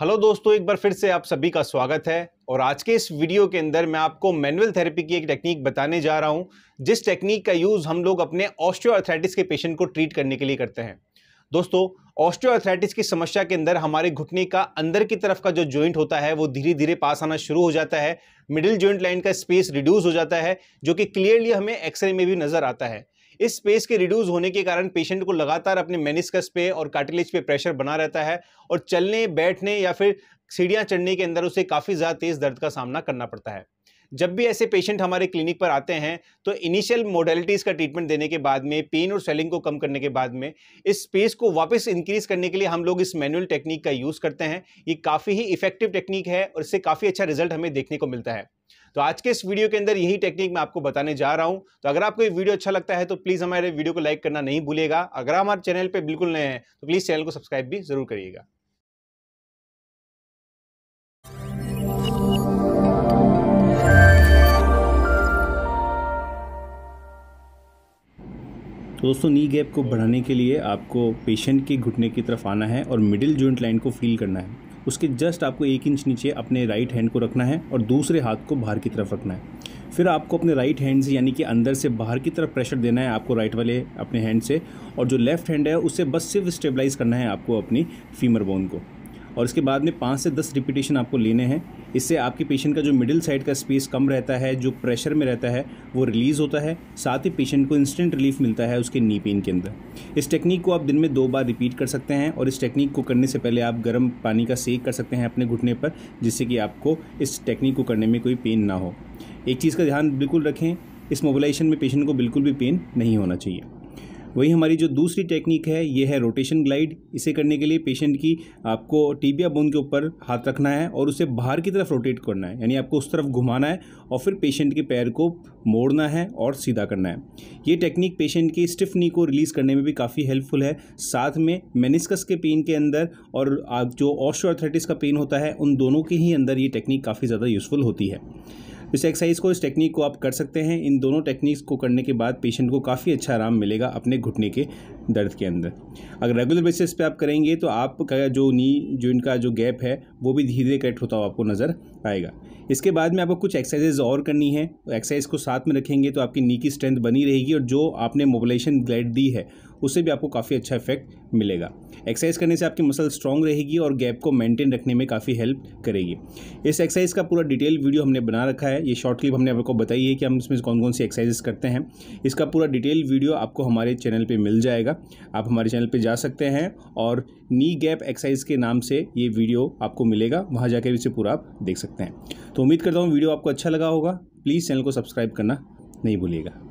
hello दोस्तों एक बार फिर से आप सभी का स्वागत है और आज के इस वीडियो के अंदर मैं आपको मैनुअल थेरेपी की एक टेक्निक बताने जा रहा हूं जिस टेक्निक का यूज़ हम लोग अपने ऑस्टियोआर्थराइटिस के पेशेंट को ट्रीट करने के लिए करते हैं दोस्तों ऑस्टियोआर्थराइटिस की समस्या के अंदर हमारे घुटने का अंदर की तरफ का जो जॉइंट होता है वो धीरे धीरे पास आना शुरू हो जाता है मिडिल जॉइंट लाइन का स्पेस रिड्यूस हो जाता है जो कि क्लियरली हमें एक्सरे में भी नज़र आता है इस स्पेस के रिड्यूस होने के कारण पेशेंट को लगातार अपने मेनिस्कस पे और कार्टिलेज पे प्रेशर बना रहता है और चलने बैठने या फिर सीढ़ियाँ चढ़ने के अंदर उसे काफ़ी ज़्यादा तेज़ दर्द का सामना करना पड़ता है जब भी ऐसे पेशेंट हमारे क्लिनिक पर आते हैं तो इनिशियल मोडेलिटीज़ का ट्रीटमेंट देने के बाद में पेन और स्वेलिंग को कम करने के बाद में इस स्पेस को वापस इंक्रीज़ करने के लिए हम लोग इस मैनुअल टेक्निक का यूज़ करते हैं ये काफ़ी ही इफेक्टिव टेक्निक है और इससे काफ़ी अच्छा रिजल्ट हमें देखने को मिलता है तो आज के इस वीडियो के अंदर यही टेक्निक मैं आपको बताने जा रहा हूं तो अगर आपको ये वीडियो अच्छा लगता है तो प्लीज़ हमारे वीडियो को लाइक करना नहीं भूलेगा अगर हमारे चैनल पर बिल्कुल नए हैं तो प्लीज़ चैनल को सब्सक्राइब भी जरूर करिएगा दोस्तों नी गैप को बढ़ाने के लिए आपको पेशेंट के घुटने की तरफ आना है और मिडिल जॉइंट लाइन को फील करना है उसके जस्ट आपको एक इंच नीचे अपने राइट हैंड को रखना है और दूसरे हाथ को बाहर की तरफ रखना है फिर आपको अपने राइट हैंड से यानी कि अंदर से बाहर की तरफ प्रेशर देना है आपको राइट वाले अपने हैंड से और जो लेफ्ट हैंड है उससे बस सिर्फ स्टेबलाइज़ करना है आपको अपनी फीमर बोन को और इसके बाद में पाँच से दस रिपीटेशन आपको लेने हैं इससे आपके पेशेंट का जो मिडिल साइड का स्पेस कम रहता है जो प्रेशर में रहता है वो रिलीज़ होता है साथ ही पेशेंट को इंस्टेंट रिलीफ मिलता है उसके नी पेन के अंदर इस टेक्निक को आप दिन में दो बार रिपीट कर सकते हैं और इस टेक्निक को करने से पहले आप गर्म पानी का सेक कर सकते हैं अपने घुटने पर जिससे कि आपको इस टेक्निक को करने में कोई पेन ना हो एक चीज़ का ध्यान बिल्कुल रखें इस मोबिलाइजेशन में पेशेंट को बिल्कुल भी पेन नहीं होना चाहिए वही हमारी जो दूसरी टेक्निक है ये है रोटेशन ग्लाइड इसे करने के लिए पेशेंट की आपको टीबिया बोन के ऊपर हाथ रखना है और उसे बाहर की तरफ रोटेट करना है यानी आपको उस तरफ घुमाना है और फिर पेशेंट के पैर को मोड़ना है और सीधा करना है ये टेक्निक पेशेंट की स्टिफ नी को रिलीज़ करने में भी काफ़ी हेल्पफुल है साथ में मेनिस्कस के पेन के अंदर और जो ऑस्ट्रोआर्थराइटिस का पेन होता है उन दोनों के ही अंदर ये टेक्निक काफ़ी ज़्यादा यूज़फुल होती है इस एक्सरसाइज को इस टेक्निक को आप कर सकते हैं इन दोनों टेक्निक्स को करने के बाद पेशेंट को काफ़ी अच्छा आराम मिलेगा अपने घुटने के दर्द के अंदर अगर रेगुलर बेसिस पे आप करेंगे तो आपका जो नी जो इनका जो गैप है वो भी धीरे धीरे करेक्ट होता हुआ आपको नज़र आएगा इसके बाद में आपको कुछ एक्सरसाइजेज और करनी है एक्सरसाइज को साथ में रखेंगे तो आपकी नी की स्ट्रेंथ बनी रहेगी और जो आपने मोबलेशन ग्लाइड दी है उससे भी आपको काफ़ी अच्छा इफेक्ट मिलेगा एक्सरसाइज करने से आपकी मसल स्ट्रांग रहेगी और गैप को मेंटेन रखने में काफ़ी हेल्प करेगी इस एक्सरसाइज का पूरा डिटेल वीडियो हमने बना रखा है ये शॉर्ट क्लिप हमने आपको बताई है कि हम इसमें कौन कौन सी एक्सरसाइज करते हैं इसका पूरा डिटेल वीडियो आपको हमारे चैनल पर मिल जाएगा आप हमारे चैनल पर जा सकते हैं और नी गैप एक्सरसाइज के नाम से ये वीडियो आपको मिलेगा वहाँ जाकर इसे पूरा आप देख सकते हैं तो उम्मीद करता हूँ वीडियो आपको अच्छा लगा होगा प्लीज़ चैनल को सब्सक्राइब करना नहीं भूलिएगा